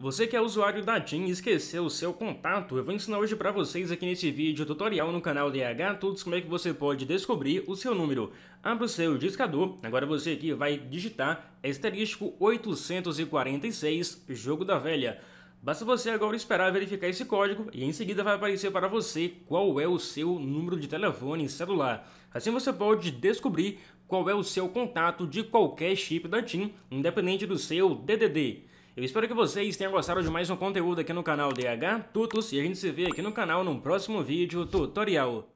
Você que é usuário da TIM e esqueceu o seu contato, eu vou ensinar hoje para vocês aqui nesse vídeo tutorial no canal DH tudo como é que você pode descobrir o seu número. Abra o seu discador, agora você aqui vai digitar asterisco 846 jogo da velha. Basta você agora esperar verificar esse código e em seguida vai aparecer para você qual é o seu número de telefone celular. Assim você pode descobrir qual é o seu contato de qualquer chip da TIM, independente do seu DDD. Eu espero que vocês tenham gostado de mais um conteúdo aqui no canal DH Tutos e a gente se vê aqui no canal num próximo vídeo tutorial.